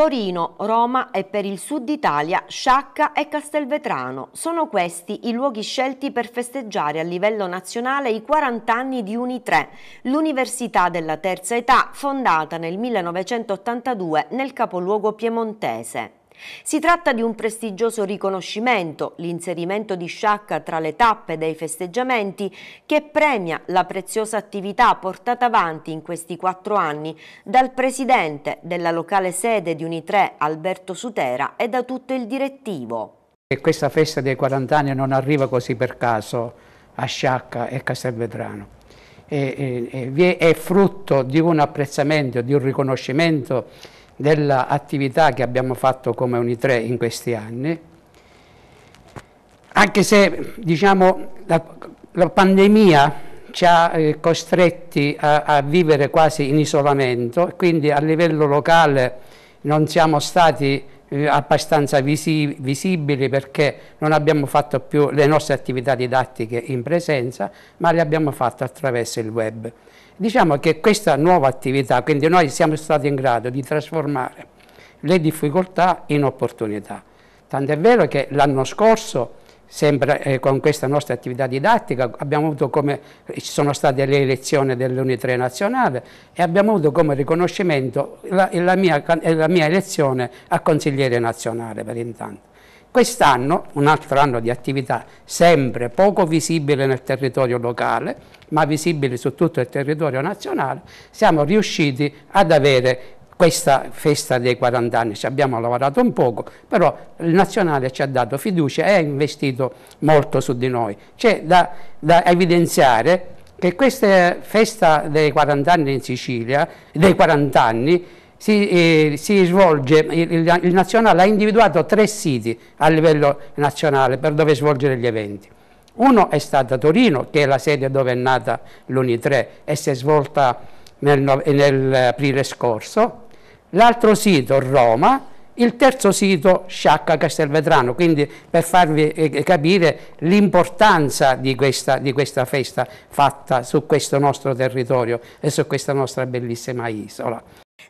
Torino, Roma e per il sud Italia Sciacca e Castelvetrano sono questi i luoghi scelti per festeggiare a livello nazionale i 40 anni di Unitre, l'università della terza età fondata nel 1982 nel capoluogo piemontese. Si tratta di un prestigioso riconoscimento, l'inserimento di Sciacca tra le tappe dei festeggiamenti, che premia la preziosa attività portata avanti in questi quattro anni dal presidente della locale sede di Unitre, Alberto Sutera, e da tutto il direttivo. E questa festa dei 40 anni non arriva così per caso a Sciacca e Castelvetrano. È, è, è frutto di un apprezzamento, di un riconoscimento dell'attività che abbiamo fatto come Unitre in questi anni, anche se diciamo, la, la, pandemia ci ha eh, costretti a, a, vivere quasi in isolamento, quindi a livello locale non siamo stati eh, abbastanza visi, visibili perché non abbiamo fatto più le nostre attività didattiche in presenza, ma le abbiamo fatte attraverso il web. Diciamo che questa nuova attività, quindi noi siamo stati in grado di trasformare le difficoltà in opportunità. Tant'è vero che l'anno scorso, sempre eh, con questa nostra attività didattica, come, ci sono state le elezioni dell'Unitre Nazionale e abbiamo avuto come riconoscimento la, la, mia, la mia elezione a consigliere nazionale per intanto. Quest'anno, un altro anno di attività sempre poco visibile nel territorio locale, ma visibile su tutto il territorio nazionale, siamo riusciti ad avere questa festa dei 40 anni, ci abbiamo lavorato un poco, però il nazionale ci ha dato fiducia e ha investito molto su di noi. C'è da, da evidenziare che questa festa dei 40 anni in Sicilia, dei 40 anni, si, eh, si svolge, il, il, nazionale ha individuato tre siti a livello nazionale per dove svolgere gli eventi. Uno è stato Torino, che è la sede dove è nata l'Uni3 e si è svolta nell'aprile nel scorso, l'altro sito Roma, il terzo sito Sciacca Castelvetrano, quindi per farvi eh, eh, capire l'importanza di, di questa, festa fatta su questo nostro territorio e su questa nostra bellissima isola.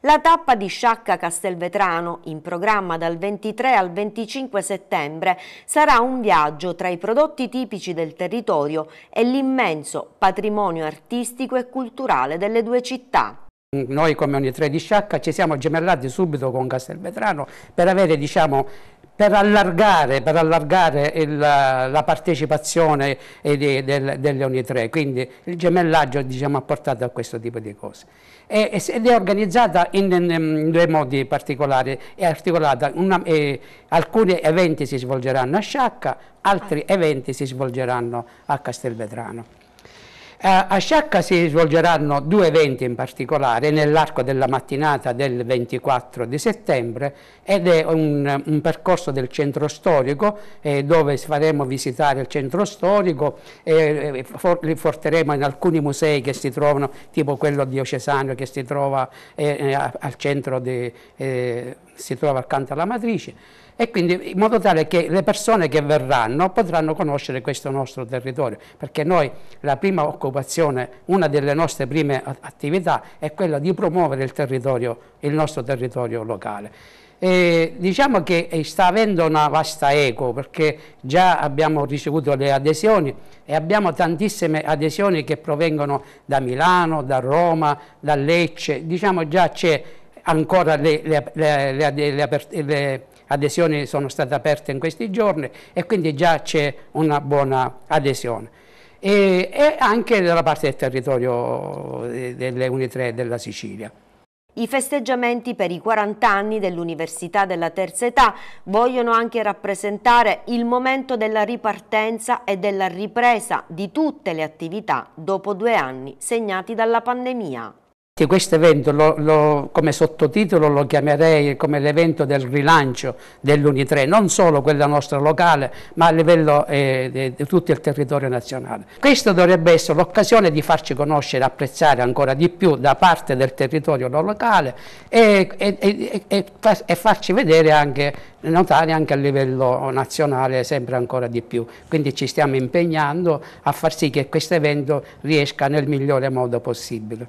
La tappa di Sciacca Castelvetrano, in programma dal 23 al 25 settembre, sarà un viaggio tra i prodotti tipici del territorio e l'immenso patrimonio artistico e culturale delle due città. Noi come ogni tre di Sciacca ci siamo gemellati subito con Castelvetrano per avere diciamo, per allargare, per allargare il, la partecipazione di, del, delle ogni tre, quindi il gemellaggio diciamo, ha portato a questo tipo di cose. E, ed è organizzata in, in, due modi particolari, è articolata, una, eh, alcuni eventi si svolgeranno a Sciacca, altri ah. eventi si svolgeranno a Castelvetrano. Eh, a Sciacca si svolgeranno due eventi in particolare nell'arco della mattinata del 24 di settembre ed è un, un percorso del centro storico eh, dove faremo visitare il centro storico eh, for, li porteremo in alcuni musei che si trovano, tipo quello diocesano che si trova, eh, eh al centro di, eh, si trova accanto alla matrice e quindi in modo tale che le persone che verranno potranno conoscere questo nostro territorio, perché noi la prima occupazione, una delle nostre prime attività è quella di promuovere il territorio, il nostro territorio locale. E diciamo che eh, sta avendo una vasta eco perché già abbiamo ricevuto le adesioni e abbiamo tantissime adesioni che provengono da Milano, da Roma, da Lecce, diciamo già c'è ancora le, le, le, le adesioni sono state aperte in questi giorni e quindi già c'è una buona adesione. E, e anche dalla parte del territorio eh, delle Unitre della Sicilia. I festeggiamenti per i 40 anni dell'Università della Terza Età vogliono anche rappresentare il momento della ripartenza e della ripresa di tutte le attività dopo due anni segnati dalla pandemia che questo evento, lo, lo, come sottotitolo lo chiamerei come l'evento del rilancio dell'Unitre, non solo quella nostra locale, ma a livello eh, di tutto il territorio nazionale. Questa dovrebbe essere l'occasione di farci conoscere, apprezzare ancora di più da parte del territorio locale e, e, e, e farci vedere anche notare anche a livello nazionale sempre ancora di più. Quindi ci stiamo impegnando a far sì che questo evento riesca nel migliore modo possibile.